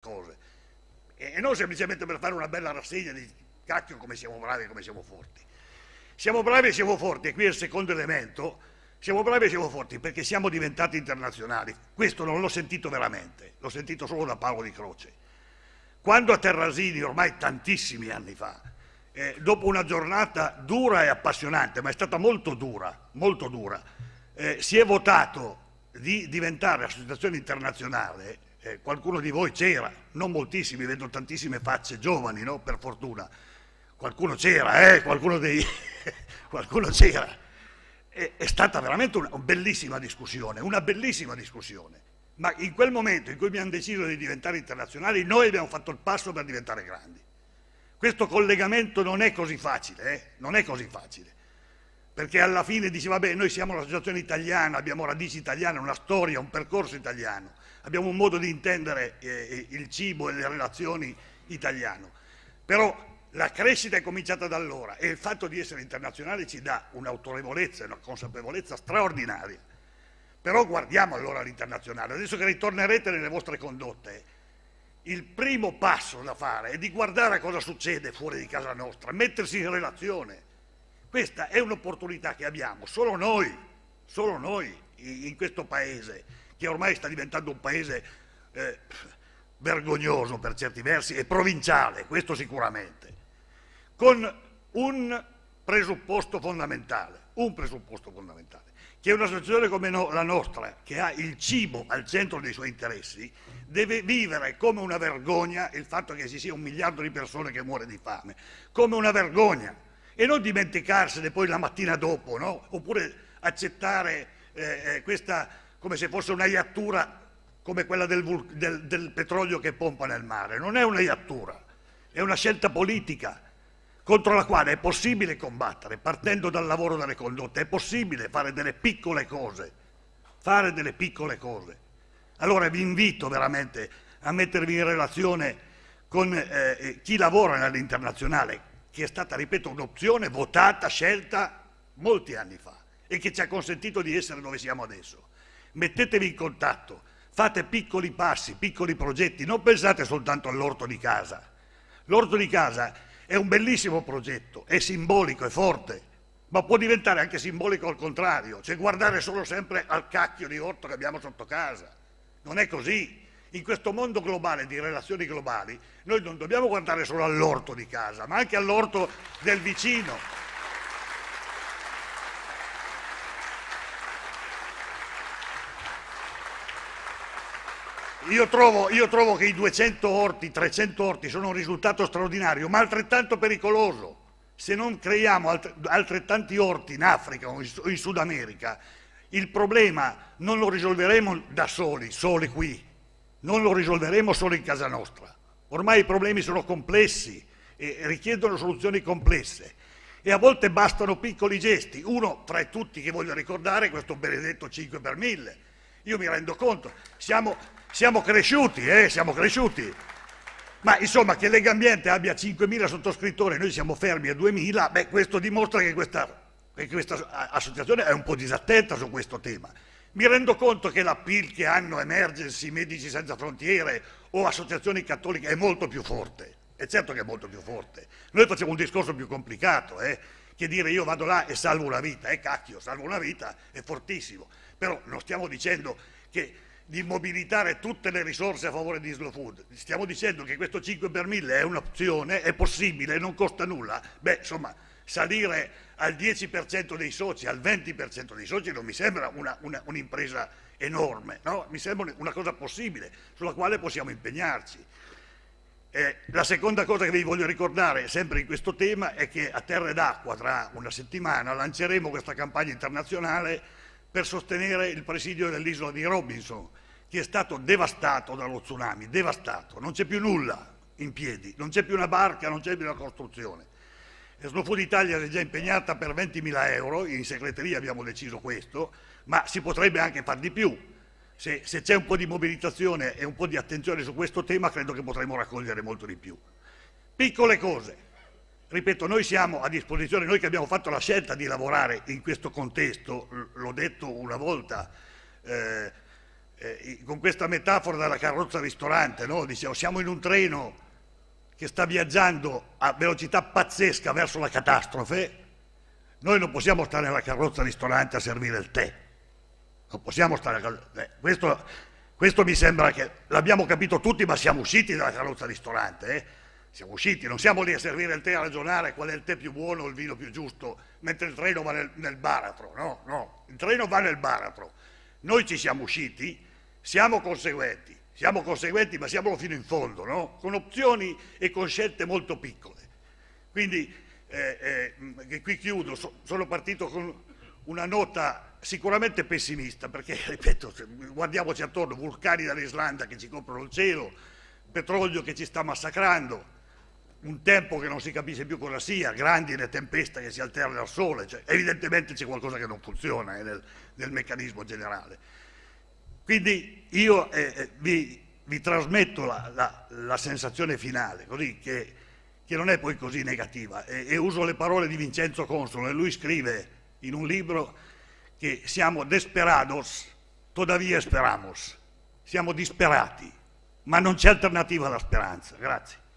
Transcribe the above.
cose. E, non semplicemente per fare una bella rassegna di cacchio come siamo bravi e come siamo forti. Siamo bravi e siamo forti, e qui è il secondo elemento, siamo bravi e siamo forti perché siamo diventati internazionali. Questo non l'ho sentito veramente, l'ho sentito solo da Paolo Di Croce. Quando a Terrasini, ormai tantissimi anni fa, eh, dopo una giornata dura e appassionante, ma è stata molto dura, molto dura, eh, si è votato di diventare associazione internazionale, eh, qualcuno di voi c'era, non moltissimi, vedo tantissime facce giovani, no? per fortuna. Qualcuno c'era, eh? qualcuno, dei... qualcuno c'era. È, è, stata veramente una bellissima discussione, una bellissima discussione. Ma in quel momento in cui abbiamo deciso di diventare internazionali, noi abbiamo fatto il passo per diventare grandi. Questo collegamento non è così facile, eh? non è così facile perché alla fine dice vabbè noi siamo l'associazione italiana, abbiamo radici italiane, una storia, un percorso italiano, abbiamo un modo di intendere eh, eh, il cibo e le relazioni italiano. Però la crescita è cominciata da allora e il fatto di essere internazionale ci dà un'autorevolezza e una consapevolezza straordinaria. Però guardiamo allora l'internazionale. Adesso che ritornerete nelle vostre condotte, il primo passo da fare è di guardare cosa succede fuori di casa nostra, mettersi in relazione. Questa è un'opportunità che abbiamo solo noi, solo noi in questo Paese che ormai sta diventando un paese eh, vergognoso per certi versi e provinciale, questo sicuramente, con un presupposto fondamentale, un presupposto fondamentale, che una situazione come no, la nostra, che ha il cibo al centro dei suoi interessi, deve vivere come una vergogna il fatto che ci sia un miliardo di persone che muore di fame, come una vergogna, e non dimenticarsene poi la mattina dopo, no? oppure accettare eh, eh questa come se fosse una iattura come quella del, del, del petrolio che pompa nel mare. Non è una iattura, è una scelta politica contro la quale è possibile combattere, partendo dal lavoro delle condotte, è possibile fare delle piccole cose, fare delle piccole cose. Allora vi invito veramente a mettervi in relazione con eh, eh chi lavora nell'internazionale, che è stata, ripeto, un'opzione votata, scelta molti anni fa e che ci ha consentito di essere dove siamo adesso mettetevi in contatto, fate piccoli passi, piccoli progetti, non pensate soltanto all'orto di casa. L'orto di casa è un bellissimo progetto, è simbolico, è forte, ma può diventare anche simbolico al contrario, cioè guardare solo sempre al cacchio di orto che abbiamo sotto casa. Non è così. In questo mondo globale di relazioni globali noi non dobbiamo guardare solo all'orto di casa, ma anche all'orto del vicino, Io trovo, io trovo, che i 200 orti, 300 orti sono un risultato straordinario, ma altrettanto pericoloso. Se non creiamo altrettanti orti in Africa o in Sud America, il problema non lo risolveremo da soli, soli qui, non lo risolveremo solo in casa nostra. Ormai i problemi sono complessi e richiedono soluzioni complesse e a volte bastano piccoli gesti. Uno tra tutti che voglio ricordare è questo benedetto 5 per 1000. Io mi rendo conto, siamo, siamo cresciuti, eh, siamo cresciuti. Ma insomma che Lega Ambiente abbia 5.000 sottoscrittori e noi siamo fermi a 2.000, beh, questo dimostra che questa, che questa associazione è un po' disattenta su questo tema. Mi rendo conto che la PIL che hanno Emergency, Medici Senza Frontiere o associazioni cattoliche è molto più forte. È certo che è molto più forte. Noi facciamo un discorso più complicato, eh? che dire io vado là e salvo una vita. Eh cacchio, salvo una vita è fortissimo. Però non stiamo dicendo che di mobilitare tutte le risorse a favore di Slow Food. Stiamo dicendo che questo 5 per 1000 è un'opzione, è possibile, non costa nulla. Beh, insomma, salire al 10% dei soci, al 20% dei soci non mi sembra un'impresa enorme, no? mi sembra una cosa possibile sulla quale possiamo impegnarci. Eh, la seconda cosa che vi voglio ricordare, sempre in questo tema, è che a Terre d'Acqua tra una settimana lanceremo questa campagna internazionale per sostenere il presidio dell'isola di Robinson, che è stato devastato dallo tsunami, devastato, non c'è più nulla in piedi, non c'è più una barca, non c'è più una costruzione. E Slofu d'Italia si è già impegnata per 20.000 euro, in segreteria abbiamo deciso questo, ma si potrebbe anche far di più. Se, se c'è un po' di mobilitazione e un po' di attenzione su questo tema, credo che potremmo raccogliere molto di più. Piccole cose. Ripeto, noi siamo a disposizione, noi che abbiamo fatto la scelta di lavorare in questo contesto, l'ho detto una volta, eh, eh, con questa metafora della carrozza ristorante, no? Dicevo, siamo in un treno che sta viaggiando a velocità pazzesca verso la catastrofe, noi non possiamo stare nella carrozza ristorante a servire il tè. Non possiamo stare... A... Eh, questo, questo, mi sembra che l'abbiamo capito tutti, ma siamo usciti dalla carrozza ristorante. Eh? Siamo usciti, non siamo lì a servire il tè, a ragionare qual è il tè più buono, il vino più giusto, mentre il treno va nel, nel baratro. No, no, il treno va nel baratro. Noi ci siamo usciti siamo conseguenti, siamo conseguenti ma siamolo fino in fondo, no? con opzioni e con scelte molto piccole. Quindi, eh, eh, qui chiudo, so, sono partito con una nota sicuramente pessimista, perché, ripeto, guardiamoci attorno, vulcani dall'Islanda che ci coprono il cielo, petrolio che ci sta massacrando, un tempo che non si capisce più cosa sia, grandi le tempeste che si alternano al sole, cioè, evidentemente c'è qualcosa che non funziona eh, nel, nel meccanismo generale. Quindi io eh, eh, vi, vi, trasmetto la, la, la, sensazione finale, così che, che, non è poi così negativa, e, e uso le parole di Vincenzo Consolo e lui scrive in un libro che siamo desperados, todavía esperamos, siamo disperati, ma non c'è alternativa alla speranza. Grazie.